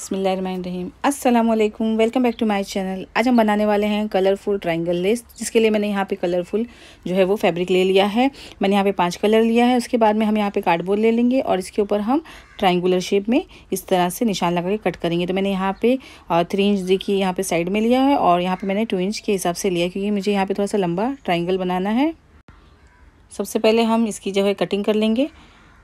बसमीम अस्सलाम वालेकुम welcome back to my channel आज हम बनाने वाले हैं कलरफुल ट्रायंगल लेस जिसके लिए मैंने यहाँ पे कलरफुल जो है वो फैब्रिक ले लिया है मैंने यहाँ पे पांच कलर लिया है उसके बाद में हम यहाँ पे कार्डबोर्ड ले लेंगे और इसके ऊपर हम ट्रायंगुलर शेप में इस तरह से निशान लगा के कट करेंगे तो मैंने यहाँ पे थ्री इंच देखिए यहाँ पर साइड में लिया है और यहाँ पर मैंने टू इंच के हिसाब से लिया क्योंकि मुझे यहाँ पर थोड़ा सा लंबा ट्राइंगल बनाना है सबसे पहले हम इसकी जो है कटिंग कर लेंगे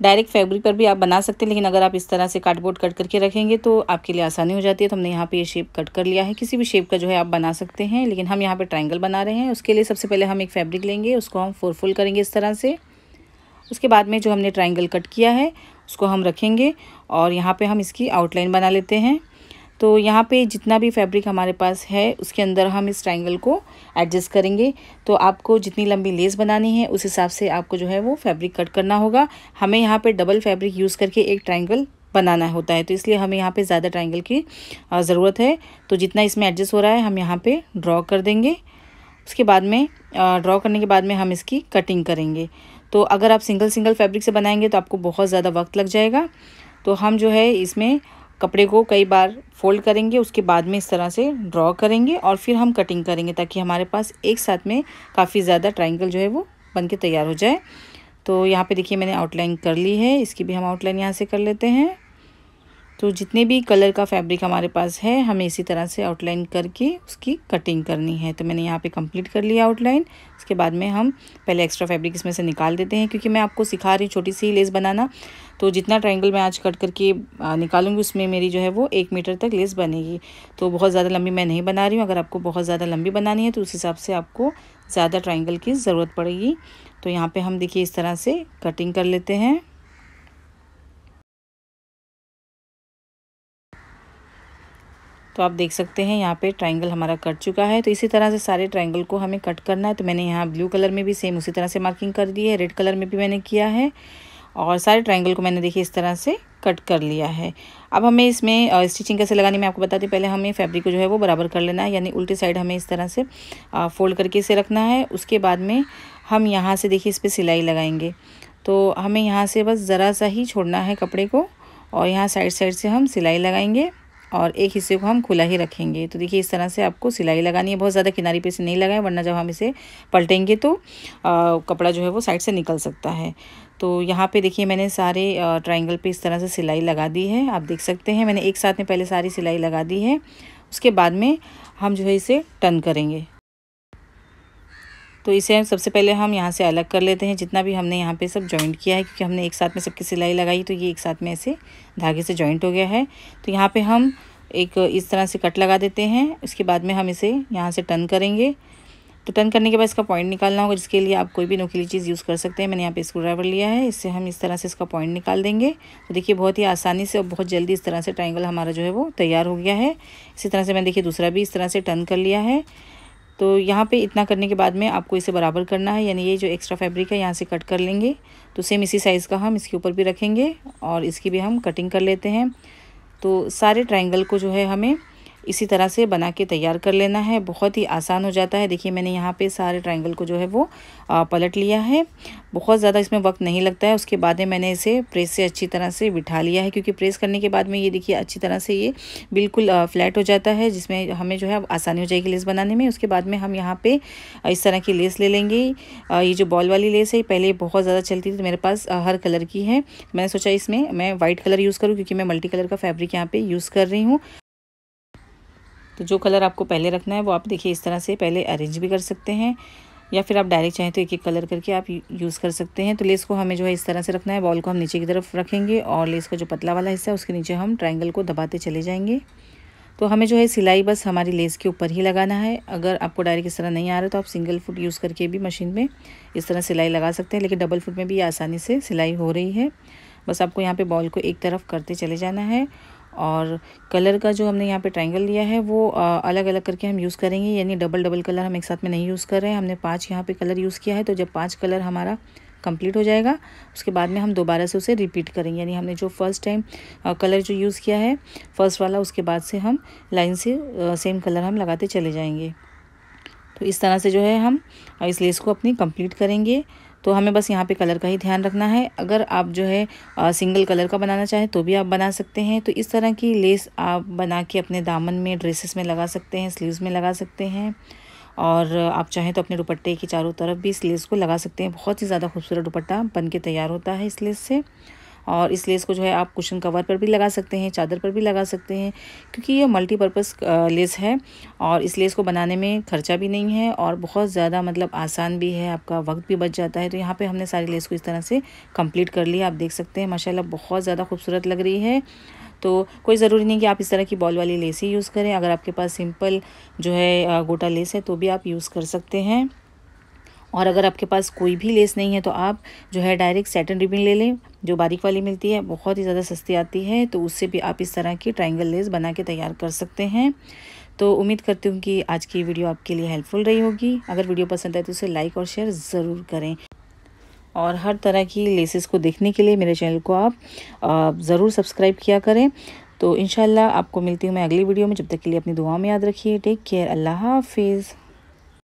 डायरेक्ट फैब्रिक पर भी आप बना सकते हैं लेकिन अगर आप इस तरह से कार्डबोर्ड कट करके रखेंगे तो आपके लिए आसानी हो जाती है तो हमने यहाँ पे ये शेप कट कर लिया है किसी भी शेप का जो है आप बना सकते हैं लेकिन हम यहाँ पे ट्रायंगल बना रहे हैं उसके लिए सबसे पहले हम एक फैब्रिक लेंगे उसको हम फोर फोल्ड करेंगे इस तरह से उसके बाद में जो हमने ट्राइंगल कट किया है उसको हम रखेंगे और यहाँ पर हम इसकी आउटलाइन बना लेते हैं तो यहाँ पे जितना भी फैब्रिक हमारे पास है उसके अंदर हम इस ट्रायंगल को एडजस्ट करेंगे तो आपको जितनी लंबी लेस बनानी है उस हिसाब से आपको जो है वो फैब्रिक कट करना होगा हमें यहाँ पे डबल फैब्रिक यूज़ करके एक ट्रायंगल बनाना होता है तो इसलिए हमें यहाँ पे ज़्यादा ट्रायंगल की ज़रूरत है तो जितना इसमें एडजस्ट हो रहा है हम यहाँ पर ड्रॉ कर देंगे उसके बाद में ड्रॉ करने के बाद में हम इसकी कटिंग करेंगे तो अगर आप सिंगल सिंगल फैब्रिक से बनाएंगे तो आपको बहुत ज़्यादा वक्त लग जाएगा तो हम जो है इसमें कपड़े को कई बार फोल्ड करेंगे उसके बाद में इस तरह से ड्रॉ करेंगे और फिर हम कटिंग करेंगे ताकि हमारे पास एक साथ में काफ़ी ज़्यादा ट्राइंगल जो है वो बन के तैयार हो जाए तो यहाँ पे देखिए मैंने आउटलाइन कर ली है इसकी भी हम आउटलाइन यहाँ से कर लेते हैं तो जितने भी कलर का फैब्रिक हमारे पास है हमें इसी तरह से आउटलाइन करके उसकी कटिंग करनी है तो मैंने यहाँ पे कंप्लीट कर लिया आउटलाइन उसके बाद में हम पहले एक्स्ट्रा फैब्रिक इसमें से निकाल देते हैं क्योंकि मैं आपको सिखा रही हूँ छोटी सी लेस बनाना तो जितना ट्रायंगल मैं आज कट करके निकालूंगी उसमें मेरी जो है वो एक मीटर तक लेस बनेगी तो बहुत ज़्यादा लंबी मैं नहीं बना रही हूँ अगर आपको बहुत ज़्यादा लंबी बनानी है तो उस हिसाब से आपको ज़्यादा ट्राइंगल की ज़रूरत पड़ेगी तो यहाँ पर हम देखिए इस तरह से कटिंग कर लेते हैं तो आप देख सकते हैं यहाँ पे ट्रायंगल हमारा कट चुका है तो इसी तरह से सारे ट्रायंगल को हमें कट करना है तो मैंने यहाँ ब्लू कलर में भी सेम उसी तरह से मार्किंग कर दी है रेड कलर में भी मैंने किया है और सारे ट्रायंगल को मैंने देखिए इस तरह से कट कर लिया है अब हमें इसमें स्टिचिंग कैसे लगानी मैं आपको बताती पहले हमें फैब्रिक को जो है वो बराबर कर लेना है यानी उल्टी साइड हमें इस तरह से फोल्ड करके इसे रखना है उसके बाद में हम यहाँ से देखिए इस पर सिलाई लगाएंगे तो हमें यहाँ से बस ज़रा सा ही छोड़ना है कपड़े को और यहाँ साइड साइड से हम सिलाई लगाएंगे और एक हिस्से को हम खुला ही रखेंगे तो देखिए इस तरह से आपको सिलाई लगानी है बहुत ज़्यादा किनारे पे से नहीं लगाएं वरना जब हम इसे पलटेंगे तो आ, कपड़ा जो है वो साइड से निकल सकता है तो यहाँ पे देखिए मैंने सारे ट्रायंगल पे इस तरह से सिलाई लगा दी है आप देख सकते हैं मैंने एक साथ में पहले सारी सिलाई लगा दी है उसके बाद में हम जो है इसे टर्न करेंगे तो इसे सबसे पहले हम यहाँ से अलग कर लेते हैं जितना भी हमने यहाँ पे सब जॉइंट किया है क्योंकि हमने एक साथ में सबकी सिलाई लगाई तो ये एक साथ में ऐसे धागे से जॉइंट हो गया है तो यहाँ पे हम एक इस तरह से कट लगा देते हैं उसके बाद में हम इसे यहाँ से टर्न करेंगे तो टर्न करने के बाद इसका पॉइंट निकालना होगा जिसके लिए आप कोई भी नोकीली चीज़ यूज़ कर सकते हैं मैंने यहाँ पे स्क्रू ड्राइवर लिया है इससे हम इस तरह से इसका पॉइंट निकाल देंगे तो देखिए बहुत ही आसानी से और बहुत जल्दी इस तरह से ट्राइंगल हमारा जो है वो तैयार हो गया है इसी तरह से मैंने देखिए दूसरा भी इस तरह से टर्न कर लिया है तो यहाँ पे इतना करने के बाद में आपको इसे बराबर करना है यानी ये जो एक्स्ट्रा फैब्रिक है यहाँ से कट कर लेंगे तो सेम इसी साइज़ का हम इसके ऊपर भी रखेंगे और इसकी भी हम कटिंग कर लेते हैं तो सारे ट्राइंगल को जो है हमें इसी तरह से बना के तैयार कर लेना है बहुत ही आसान हो जाता है देखिए मैंने यहाँ पे सारे ट्रायंगल को जो है वो पलट लिया है बहुत ज़्यादा इसमें वक्त नहीं लगता है उसके बाद में मैंने इसे प्रेस से अच्छी तरह से बिठा लिया है क्योंकि प्रेस करने के बाद में ये देखिए अच्छी तरह से ये बिल्कुल फ्लैट हो जाता है जिसमें हमें जो है आसानी हो जाएगी लेस बनाने में उसके बाद में हम यहाँ पर इस तरह की लेस ले लेंगे ये जो बॉल वाली लेस है पहले बहुत ज़्यादा चलती थी तो मेरे पास हर कलर की है मैंने सोचा इसमें मैं वाइट कलर यूज़ करूँ क्योंकि मैं मल्टी कलर का फैब्रिक यहाँ पर यूज़ कर रही हूँ तो जो कलर आपको पहले रखना है वो आप देखिए इस तरह से पहले अरेंज भी कर सकते हैं या फिर आप डायरेक्ट चाहें तो एक एक कलर करके आप यूज़ कर सकते हैं तो लेस को हमें जो है इस तरह से रखना है बॉल को हम नीचे की तरफ रखेंगे और लेस का जो पतला वाला हिस्सा है उसके नीचे हम ट्राइंगल को दबाते चले जाएंगे तो हमें जो है सिलाई बस हमारी लेस के ऊपर ही लगाना है अगर आपको डायरेक्ट इस तरह नहीं आ रहा तो आप सिंगल फुट यूज़ करके भी मशीन में इस तरह सिलाई लगा सकते हैं लेकिन डबल फुट में भी आसानी से सिलाई हो रही है बस आपको यहाँ पे बॉल को एक तरफ करते चले जाना है और कलर का जो हमने यहाँ पे ट्रायंगल लिया है वो अलग अलग करके हम यूज़ करेंगे यानी डबल डबल कलर हम एक साथ में नहीं यूज़ कर रहे हैं हमने पाँच यहाँ पे कलर यूज़ किया है तो जब पाँच कलर हमारा कंप्लीट हो जाएगा उसके बाद में हम दोबारा से उसे रिपीट करेंगे यानी हमने जो फर्स्ट टाइम कलर जो यूज़ किया है फर्स्ट वाला उसके बाद से हम लाइन से सेम कलर हम लगाते चले जाएँगे तो इस तरह से जो है हम इस लेस को अपनी कम्प्लीट करेंगे तो हमें बस यहाँ पे कलर का ही ध्यान रखना है अगर आप जो है आ, सिंगल कलर का बनाना चाहें तो भी आप बना सकते हैं तो इस तरह की लेस आप बना के अपने दामन में ड्रेसेस में लगा सकते हैं स्लीव्स में लगा सकते हैं और आप चाहें तो अपने दुपट्टे के चारों तरफ भी इस लेस को लगा सकते हैं बहुत ही ज़्यादा खूबसूरत दुपट्टा बन के तैयार होता है इस लेस से और इसलिए इसको जो है आप कुशन कवर पर भी लगा सकते हैं चादर पर भी लगा सकते हैं क्योंकि ये मल्टीपर्पज़ लेस है और इसलिए इसको बनाने में खर्चा भी नहीं है और बहुत ज़्यादा मतलब आसान भी है आपका वक्त भी बच जाता है तो यहाँ पर हमने सारी लेस को इस तरह से कम्प्लीट कर लिया आप देख सकते हैं माशाल्लाह बहुत ज़्यादा खूबसूरत लग रही है तो कोई ज़रूरी नहीं कि आप इस तरह की बॉल वाली लेस ही यूज़ करें अगर आपके पास सिंपल जो है गोटा लेस है तो भी आप यूज़ कर सकते हैं और अगर आपके पास कोई भी लेस नहीं है तो आप जो है डायरेक्ट सेटन रिबिन ले लें जो बारीक वाली मिलती है बहुत ही ज़्यादा सस्ती आती है तो उससे भी आप इस तरह की ट्राइंगल लेस बना के तैयार कर सकते हैं तो उम्मीद करती हूँ कि आज की वीडियो आपके लिए हेल्पफुल रही होगी अगर वीडियो पसंद आए तो उसे लाइक और शेयर ज़रूर करें और हर तरह की लेसेस को देखने के लिए मेरे चैनल को आप ज़रूर सब्सक्राइब किया करें तो इन आपको मिलती हूँ मैं अगली वीडियो में जब तक के लिए अपनी दुआ में याद रखिए टेक केयर अल्लाह हाफिज़